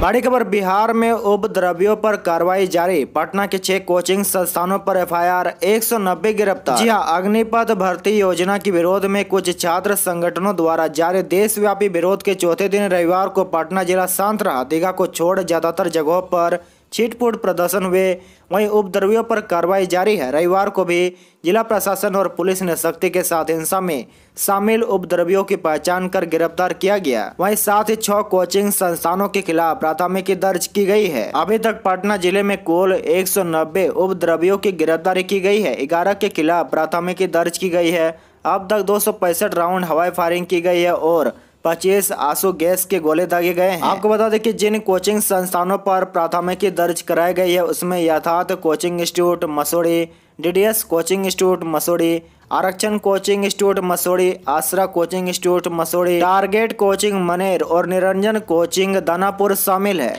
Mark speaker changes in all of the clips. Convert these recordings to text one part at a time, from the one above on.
Speaker 1: बड़ी खबर बिहार में उपद्रव्यों पर कार्रवाई जारी पटना के छह कोचिंग संस्थानों पर एफआईआर 190 गिरफ्तार जी हाँ अग्निपथ भर्ती योजना के विरोध में कुछ छात्र संगठनों द्वारा जारी देशव्यापी विरोध के चौथे दिन रविवार को पटना जिला शांत रहा दीघा को छोड़ ज्यादातर जगहों पर छिटपुट प्रदर्शन हुए वहीं उपद्रवियों पर कार्रवाई जारी है रविवार को भी जिला प्रशासन और पुलिस ने सख्ती के साथ हिंसा में शामिल उपद्रवियों की पहचान कर गिरफ्तार किया गया वहीं साथ ही छह कोचिंग संस्थानों के खिलाफ प्राथमिकी दर्ज की गई है अभी तक पटना जिले में कुल 190 उपद्रवियों की गिरफ्तारी की गई है ग्यारह के खिलाफ प्राथमिकी दर्ज की गई है अब तक दो राउंड हवाई फायरिंग की गई है और पच्चीस आंसू गैस के गोले दागे गए हैं आपको बता दें कि जिन कोचिंग संस्थानों पर प्राथमिकी दर्ज कराई गई है उसमें Yatharth coaching institute Masaurhi DDS coaching institute Masaurhi Arakshan coaching institute Masaurhi Aasra coaching institute Masaurhi target coaching Maner और निरंजन कोचिंग दानापुर शामिल है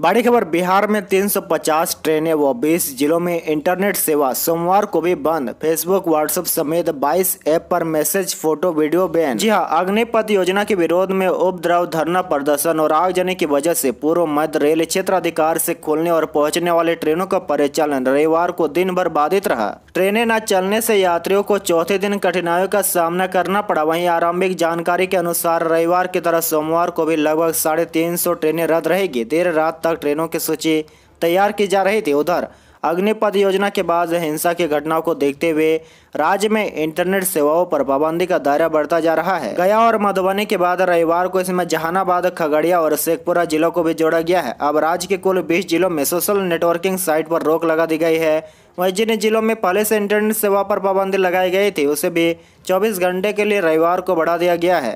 Speaker 1: बड़ी खबर बिहार में 350 ट्रेनें व 20 जिलों में इंटरनेट सेवा सोमवार को भी बंद फेसबुक व्हाट्सएप समेत 22 ऐप पर मैसेज फोटो वीडियो बैन जी हां अग्निपथ योजना के विरोध में उपद्रव धरना प्रदर्शन और आगजनी की वजह से पूर्व मध्य रेल क्षेत्र अधिकार से खोलने और पहुंचने वाले ट्रेनों का परिचालन रविवार को दिन भर बाधित रहा ट्रेनें न चलने से यात्रियों को चौथे दिन कठिनाइयों का सामना करना पड़ा वहीं आरंभिक जानकारी के अनुसार रविवार की तरह सोमवार को भी लगभग साढ़े तीन सौ ट्रेनें रद्द रहेगी देर रात तक ट्रेनों की सूची तैयार की जा रही थी उधर अग्निपथ योजना के बाद हिंसा की घटनाओं को देखते हुए राज्य में इंटरनेट सेवाओं पर पाबंदी का दायरा बढ़ता जा रहा है गया और मधुबनी के बाद रविवार को इसमें जहानाबाद खगड़िया और शेखपुरा जिलों को भी जोड़ा गया है अब राज्य के कुल बीस जिलों में सोशल नेटवर्किंग साइट पर रोक लगा दी गई है वहीं जिन जिलों में पहले से इंटरनेट सेवा पर पाबंदी लगाई गई थी उसे भी चौबीस घंटे के लिए रविवार को बढ़ा दिया गया है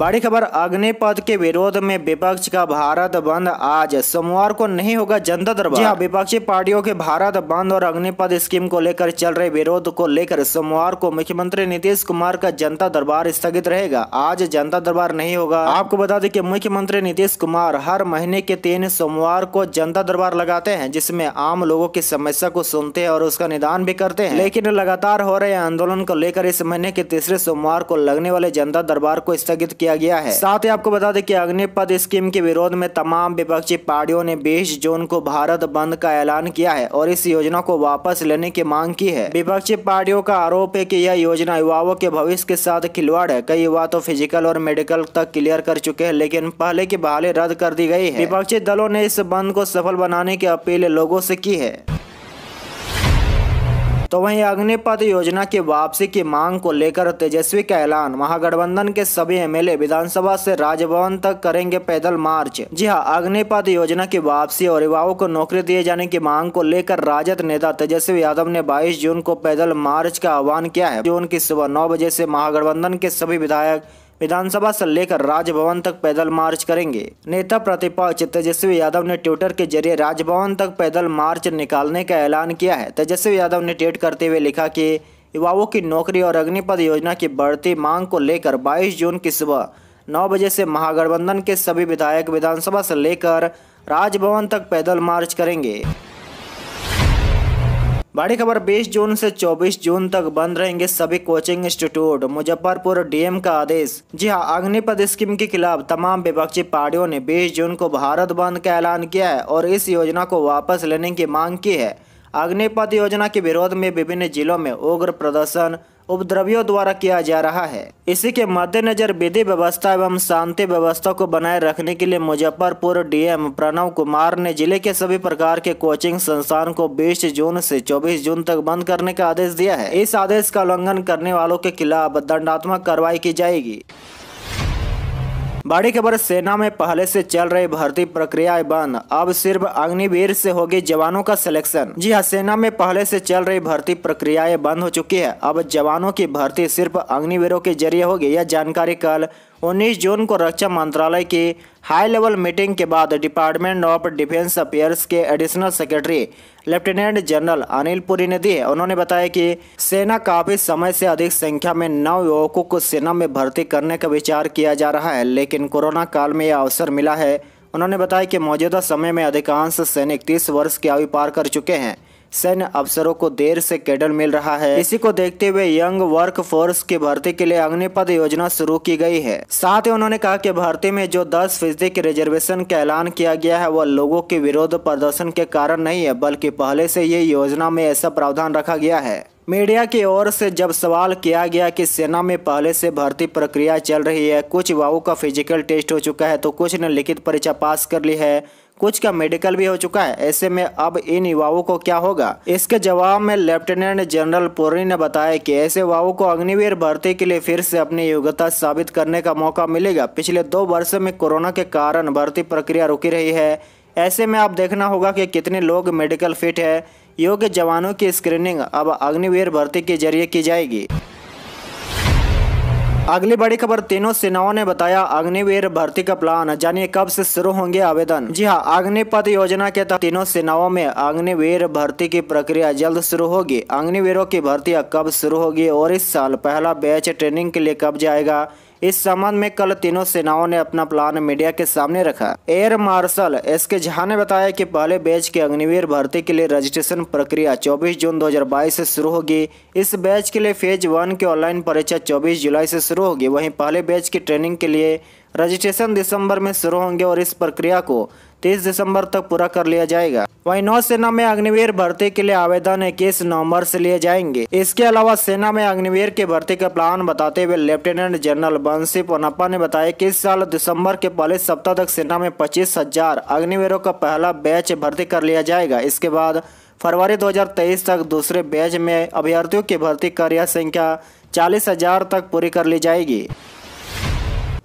Speaker 1: बड़ी खबर अग्निपथ के विरोध में विपक्ष का भारत बंद आज सोमवार को नहीं होगा जनता दरबार हाँ, विपक्षी पार्टियों के भारत बंद और अग्निपथ स्कीम को लेकर चल रहे विरोध को लेकर सोमवार को मुख्यमंत्री नीतीश कुमार का जनता दरबार स्थगित रहेगा आज जनता दरबार नहीं होगा आपको बता दें कि मुख्यमंत्री नीतीश कुमार हर महीने के तीन सोमवार को जनता दरबार लगाते हैं जिसमे आम लोगों की समस्या को सुनते हैं और उसका निदान भी करते हैं लेकिन लगातार हो रहे आंदोलन को लेकर इस महीने के तीसरे सोमवार को लगने वाले जनता दरबार को स्थगित किया गया है साथ ही आपको बता दें कि अग्निपद स्कीम के विरोध में तमाम विपक्षी पार्टियों ने बीस जून को भारत बंद का ऐलान किया है और इस योजना को वापस लेने की मांग की है विपक्षी पार्टियों का आरोप है की यह योजना युवाओं के भविष्य के साथ खिलवाड़ है कई युवा तो फिजिकल और मेडिकल तक क्लियर कर चुके हैं लेकिन पहले की बहाली रद्द कर दी गयी है विपक्षी दलों ने इस बंद को सफल बनाने की अपील लोगों से की है तो वहीं अग्निपथ योजना की वापसी की मांग को लेकर तेजस्वी का ऐलान महागठबंधन के सभी एमएलए विधानसभा से राजभवन तक करेंगे पैदल मार्च जी हाँ अग्निपथ योजना की वापसी और युवाओं को नौकरी दिए जाने की मांग को लेकर राजद नेता तेजस्वी यादव ने बाईस जून को पैदल मार्च का आह्वान किया है जून की सुबह नौ बजे से महागठबंधन के सभी विधायक विधानसभा से लेकर राजभवन तक पैदल मार्च करेंगे नेता प्रतिपक्ष तेजस्वी यादव ने ट्विटर के जरिए राजभवन तक पैदल मार्च निकालने का ऐलान किया है तेजस्वी यादव ने ट्वीट करते हुए लिखा कि युवाओं की नौकरी और अग्निपथ योजना की बढ़ती मांग को लेकर 22 जून की सुबह नौ बजे से महागठबंधन के सभी विधायक विधानसभा से लेकर राजभवन तक पैदल मार्च करेंगे बड़ी खबर 20 जून से 24 जून तक बंद रहेंगे सभी कोचिंग इंस्टीट्यूट मुजफ्फरपुर डीएम का आदेश जी हां अग्निपथ स्कीम के खिलाफ तमाम विपक्षी पार्टियों ने 20 जून को भारत बंद का ऐलान किया है और इस योजना को वापस लेने की मांग की है अग्निपथ योजना के विरोध में विभिन्न जिलों में उग्र प्रदर्शन उपद्रवियों द्वारा किया जा रहा है इसी के मद्देनजर विधि व्यवस्था एवं शांति व्यवस्था को बनाए रखने के लिए मुजफ्फरपुर डीएम प्रणव कुमार ने जिले के सभी प्रकार के कोचिंग संस्थान को 20 जून से 24 जून तक बंद करने का आदेश दिया है इस आदेश का उल्लंघन करने वालों के खिलाफ दंडात्मक कार्रवाई की जाएगी बड़ी खबर सेना में पहले से चल रही भर्ती प्रक्रिया बंद अब सिर्फ अग्निवीर से होगी जवानों का सिलेक्शन जी हाँ सेना में पहले से चल रही भर्ती प्रक्रियाएं बंद हो चुकी है अब जवानों की भर्ती सिर्फ अग्निवीरों के जरिए होगी यह जानकारी कल 19 जून को रक्षा मंत्रालय की हाई लेवल मीटिंग के बाद डिपार्टमेंट ऑफ डिफेंस अफेयर्स के additional secretary lieutenant general Anil Puri ने दी है उन्होंने बताया कि सेना काफी समय से अधिक संख्या में नव युवकों को सेना में भर्ती करने का विचार किया जा रहा है लेकिन कोरोना काल में यह अवसर मिला है उन्होंने बताया कि मौजूदा समय में अधिकांश सैनिक तीस वर्ष की आयु पार कर चुके हैं सैन्य अफसरों को देर से कैडर मिल रहा है इसी को देखते हुए यंग वर्क फोर्स की भर्ती के लिए अग्निपद योजना शुरू की गई है साथ ही उन्होंने कहा कि भर्ती में जो दस फीसदी के रिजर्वेशन का ऐलान किया गया है वह लोगों के विरोध प्रदर्शन के कारण नहीं है बल्कि पहले से ये योजना में ऐसा प्रावधान रखा गया है मीडिया की ओर से जब सवाल किया गया कि सेना में पहले से भर्ती प्रक्रिया चल रही है कुछ युवाओं का फिजिकल टेस्ट हो चुका है तो कुछ ने लिखित परीक्षा पास कर ली है कुछ का मेडिकल भी हो चुका है ऐसे में अब इन युवाओं को क्या होगा इसके जवाब में लेफ्टिनेंट जनरल पुरी ने बताया कि ऐसे युवाओं को अग्निवीर भर्ती के लिए फिर से अपनी योग्यता साबित करने का मौका मिलेगा पिछले दो वर्ष में कोरोना के कारण भर्ती प्रक्रिया रुकी रही है ऐसे में आप देखना होगा कि कितने लोग मेडिकल फिट है योग्य जवानों की स्क्रीनिंग अब अग्निवीर भर्ती के जरिए की जाएगी अगली बड़ी खबर तीनों सेनाओं ने बताया अग्निवीर भर्ती का प्लान जानिए कब से शुरू होंगे आवेदन जी हाँ अग्निपथ योजना के तहत तीनों सेनाओं में अग्निवीर भर्ती की प्रक्रिया जल्द शुरू होगी अग्निवीरों की भर्ती कब शुरू होगी और इस साल पहला बैच ट्रेनिंग के लिए कब जाएगा इस संबंध में कल तीनों सेनाओं ने अपना प्लान मीडिया के सामने रखा एयर मार्शल एस के झा ने बताया कि पहले बैच के अग्निवीर भर्ती के लिए रजिस्ट्रेशन प्रक्रिया 24 जून 2022 से शुरू होगी इस बैच के लिए फेज वन की ऑनलाइन परीक्षा 24 जुलाई से शुरू होगी वहीं पहले बैच की ट्रेनिंग के लिए रजिस्ट्रेशन दिसंबर में शुरू होंगे और इस प्रक्रिया को 30 दिसंबर तक पूरा कर लिया जाएगा वहीं नौसेना में अग्निवीर भर्ती के लिए आवेदन इक्कीस नवम्बर ऐसी लिए जाएंगे इसके अलावा सेना में अग्निवीर की भर्ती का प्लान बताते हुए लेफ्टिनेंट जनरल बंसी पोनप्पा ने बताया कि इस साल दिसंबर के पहले सप्ताह तक सेना में पच्चीस हजार अग्निवीरों का पहला बैच भर्ती कर लिया जाएगा इसके बाद फरवरी 2023 तक दूसरे बैच में अभ्यर्थियों की भर्ती कार्य संख्या चालीस हजार तक पूरी कर ली जाएगी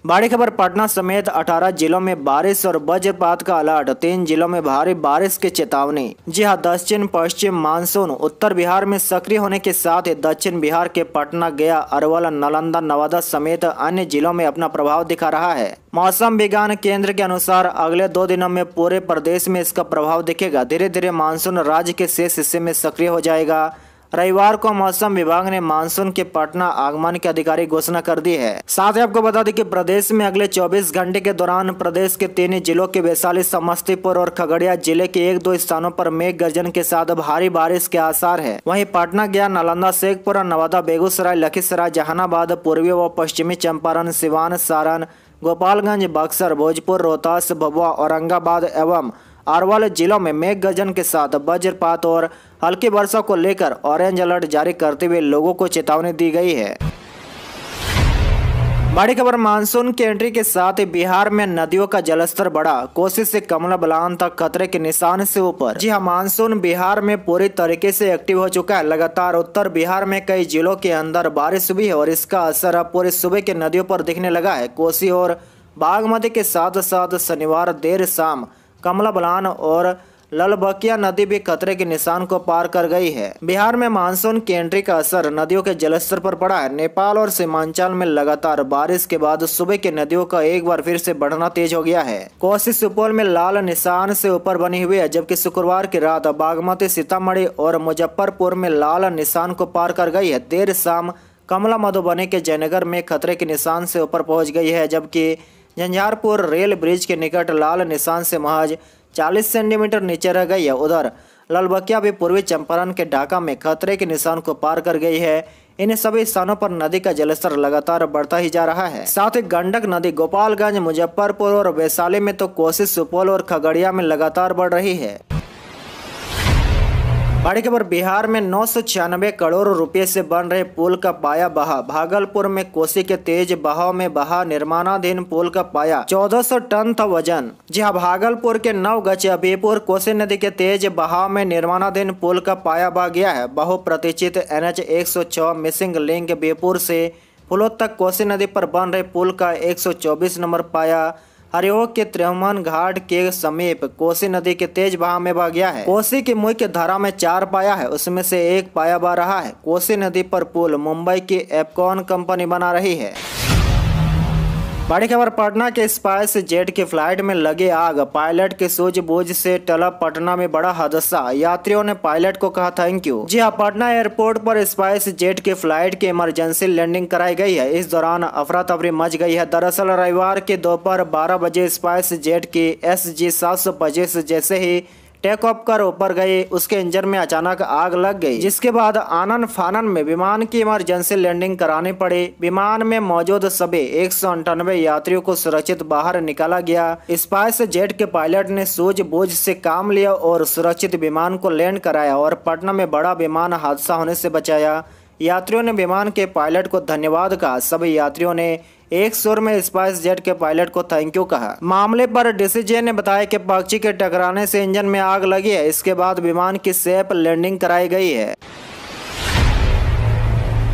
Speaker 1: बड़ी खबर पटना समेत 18 जिलों में बारिश और वज्रपात का अलर्ट तीन जिलों में भारी बारिश की चेतावनी जी हाँ दक्षिण पश्चिम मानसून उत्तर बिहार में सक्रिय होने के साथ ही दक्षिण बिहार के पटना गया अरवल नालंदा नवादा समेत अन्य जिलों में अपना प्रभाव दिखा रहा है मौसम विज्ञान केंद्र के अनुसार अगले दो दिनों में पूरे प्रदेश में इसका प्रभाव दिखेगा धीरे धीरे मानसून राज्य के शेष हिस्से में सक्रिय हो जाएगा रविवार को मौसम विभाग ने मानसून के पटना आगमन की आधिकारिक घोषणा कर दी है साथ ही आपको बता दें कि प्रदेश में अगले 24 घंटे के दौरान प्रदेश के तीन जिलों के वैशाली समस्तीपुर और खगड़िया जिले के एक दो स्थानों पर मेघ गर्जन के साथ भारी बारिश के आसार है वहीं पटना गया नालंदा शेखपुरा नवादा बेगूसराय लखीसराय जहानाबाद पूर्वी व पश्चिमी चंपारण सिवान सारण गोपालगंज बक्सर भोजपुर रोहतास भभुआ औरंगाबाद एवं अरवल जिलों में मेघ गर्जन के साथ वज्रपात और हल्की वर्षा को लेकर ऑरेंज अलर्ट जारी करते हुए लोगों को चेतावनी दी गई है बड़ी खबर मानसून की एंट्री के साथ ही बिहार में नदियों का जलस्तर बढ़ा कोसी से कमला बलान तक खतरे के निशान से ऊपर जी हाँ मानसून बिहार में पूरी तरीके से एक्टिव हो चुका है लगातार उत्तर बिहार में कई जिलों के अंदर बारिश हुई है और इसका असर अब पूरे सुबह के नदियों पर दिखने लगा है कोसी और बागमती के साथ साथ शनिवार देर शाम कमला बलान और ललबकिया नदी भी खतरे के निशान को पार कर गई है बिहार में मानसून की एंट्री का असर नदियों के जलस्तर पर पड़ा है नेपाल और सीमांचल में लगातार बारिश के बाद सुबह की नदियों का एक बार फिर से बढ़ना तेज हो गया है कोसी सुपौल में लाल निशान से ऊपर बनी हुई है जबकि शुक्रवार की रात बागमती सीतामढ़ी और मुजफ्फरपुर में लाल निशान को पार कर गई है देर शाम कमला मधुबनी के जयनगर में खतरे के निशान से ऊपर पहुँच गई है जबकि झंझारपुर रेल ब्रिज के निकट लाल निशान से महज 40 सेंटीमीटर नीचे रह गई है उधर ललबकिया भी पूर्वी चंपारण के ढाका में खतरे के निशान को पार कर गई है इन सभी स्थानों पर नदी का जलस्तर लगातार बढ़ता ही जा रहा है साथ ही गंडक नदी गोपालगंज मुजफ्फरपुर और वैशाली में तो कोसी सुपौल और खगड़िया में लगातार बढ़ रही है बड़ी खबर बिहार में नौ करोड़ रुपए से बन रहे पुल का पाया बहा भागलपुर में कोसी के तेज बहाव में बहा निर्माणाधीन पुल का पाया 1400 टन था वजन जी हाँ भागलपुर के नव अभीपुर कोसी नदी के तेज बहाव में निर्माणाधीन पुल का पाया बह गया है बहुप्रतीक्षित N H missing link Bipur से फुलोद तक कोसी नदी पर बन रहे पुल का चौबीस नंबर पाया हरिहोक के त्रिहमन घाट के समीप कोसी नदी के तेज बहाव में बह गया है कोसी की मुख्य धारा में चार पाया है उसमें से एक पाया बह रहा है कोसी नदी पर पुल मुंबई की एपकॉन कंपनी बना रही है बड़ी खबर पटना के स्पाइस जेट की फ्लाइट में लगे आग पायलट के सूझबूझ से टला पटना में बड़ा हादसा यात्रियों ने पायलट को कहा थैंक यू जी हाँ पटना एयरपोर्ट पर स्पाइस जेट की फ्लाइट की इमरजेंसी लैंडिंग कराई गई है इस दौरान अफरा तफरी मच गई है दरअसल रविवार के दोपहर बारह बजे स्पाइस जेट की एस जी सात सौ जैसे ही टेक ऑफ कर ऊपर गए उसके इंजन में अचानक आग लग गई जिसके बाद आनन फानन में विमान की इमरजेंसी लैंडिंग करानी पड़े विमान में मौजूद सभी एक यात्रियों को सुरक्षित बाहर निकाला गया स्पाइस जेट के पायलट ने सूझबूझ से काम लिया और सुरक्षित विमान को लैंड कराया और पटना में बड़ा विमान हादसा होने से बचाया यात्रियों ने विमान के पायलट को धन्यवाद कहा सभी यात्रियों ने एक सुर में स्पाइस जेट के पायलट को थैंक यू कहा मामले पर डीसीजे ने बताया कि पक्षी के टकराने से इंजन में आग लगी है इसके बाद विमान की सेफ लैंडिंग कराई गई है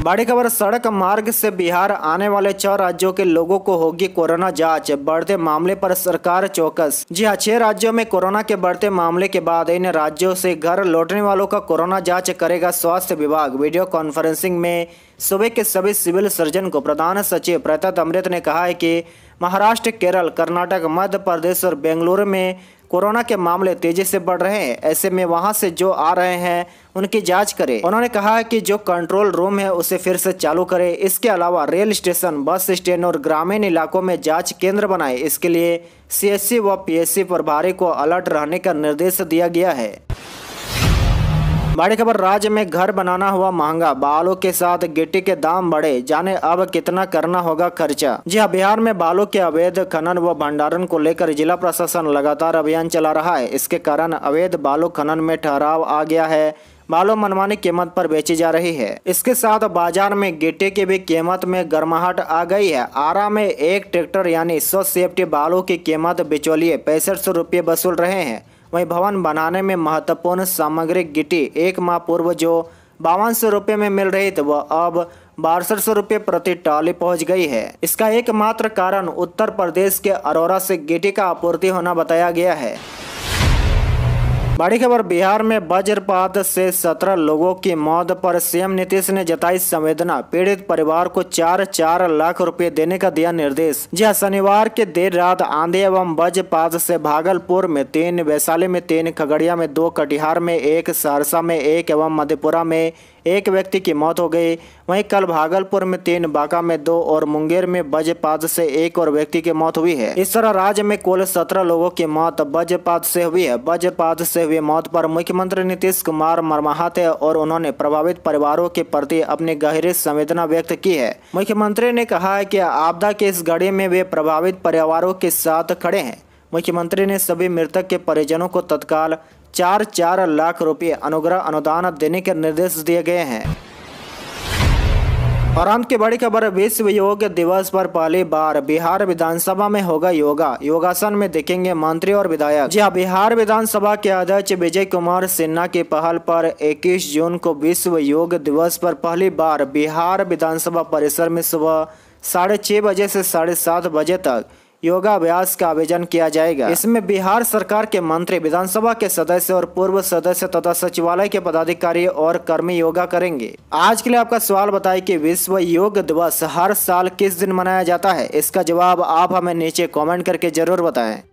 Speaker 1: बड़ी खबर सड़क मार्ग से बिहार आने वाले छह राज्यों के लोगों को होगी कोरोना जांच बढ़ते मामले पर सरकार चौकस जी हाँ छह राज्यों में कोरोना के बढ़ते मामले के बाद इन राज्यों से घर लौटने वालों का कोरोना जांच करेगा स्वास्थ्य विभाग वीडियो कॉन्फ्रेंसिंग में सूबे के सभी सिविल सर्जन को प्रधान सचिव प्रताप अमृत ने कहा है कि महाराष्ट्र केरल कर्नाटक मध्य प्रदेश और बेंगलुरु में कोरोना के मामले तेजी से बढ़ रहे हैं ऐसे में वहां से जो आ रहे हैं उनकी जांच करें उन्होंने कहा है कि जो कंट्रोल रूम है उसे फिर से चालू करें इसके अलावा रेल स्टेशन बस स्टैंड और ग्रामीण इलाकों में जांच केंद्र बनाए इसके लिए सीएससी व पीएससी प्रभारी को अलर्ट रहने का निर्देश दिया गया है बड़ी खबर राज्य में घर बनाना हुआ महंगा बालों के साथ गिट्टी के दाम बढ़े जाने अब कितना करना होगा खर्चा जी हाँ बिहार में बालों के अवैध खनन व भंडारण को लेकर जिला प्रशासन लगातार अभियान चला रहा है इसके कारण अवैध बालू खनन में ठहराव आ गया है बालों मनमानी कीमत पर बेची जा रही है इसके साथ बाजार में गिट्टी की भी कीमत में गर्माहट आ गई है आरा में एक ट्रैक्टर यानी सौ सेफ्टी बालों की कीमत बिचौलिए पैंसठ सौ रुपये वसूल रहे हैं वहीं भवन बनाने में महत्वपूर्ण सामग्री गिटी एक माह पूर्व जो बावन सौ रुपये में मिल रही थी वह अब बासठ सौ रुपये प्रति ट्रॉली पहुंच गई है इसका एकमात्र कारण उत्तर प्रदेश के अरोरा से गिटी का आपूर्ति होना बताया गया है बड़ी खबर बिहार में वज्रपात से सत्रह लोगों की मौत पर सीएम नीतीश ने जताई संवेदना पीड़ित परिवार को चार चार लाख रुपए देने का दिया निर्देश जी शनिवार के देर रात आंधी एवं वज्रपात से भागलपुर में तीन वैशाली में तीन खगड़िया में दो कटिहार में एक सहरसा में एक एवं मधेपुरा में एक व्यक्ति की मौत हो गई वहीं कल भागलपुर में तीन बांका में दो और मुंगेर में वज्रपात से एक और व्यक्ति की मौत हुई है इस तरह राज्य में कुल सत्रह लोगों की मौत वज्रपात से हुई है वज्रपात से हुए मौत पर मुख्यमंत्री नीतीश कुमार मरमाहत और उन्होंने प्रभावित परिवारों के प्रति अपनी गहरी संवेदना व्यक्त की है मुख्यमंत्री ने कहा है कि आपदा के इस घड़ी में वे प्रभावित परिवारों के साथ खड़े हैं मुख्यमंत्री ने सभी मृतक के परिजनों को तत्काल चार चार लाख रुपये अनुग्रह अनुदान देने के निर्देश दिए गए हैं और अंत की बड़ी खबर विश्व योग दिवस पर पहली बार बिहार विधानसभा में होगा योगा योगासन में देखेंगे मंत्री और विधायक जी हाँ बिहार विधानसभा के अध्यक्ष विजय कुमार सिन्हा की पहल पर 21 जून को विश्व योग दिवस पर पहली बार बिहार विधानसभा परिसर में सुबह साढ़े छह बजे से साढ़े सात बजे तक योगाभ्यास का आयोजन किया जाएगा इसमें बिहार सरकार के मंत्री विधानसभा के सदस्य और पूर्व सदस्य तथा सचिवालय के पदाधिकारी और कर्मी योगा करेंगे आज के लिए आपका सवाल बताए की विश्व योग दिवस हर साल किस दिन मनाया जाता है इसका जवाब आप हमें नीचे कॉमेंट करके जरूर बताए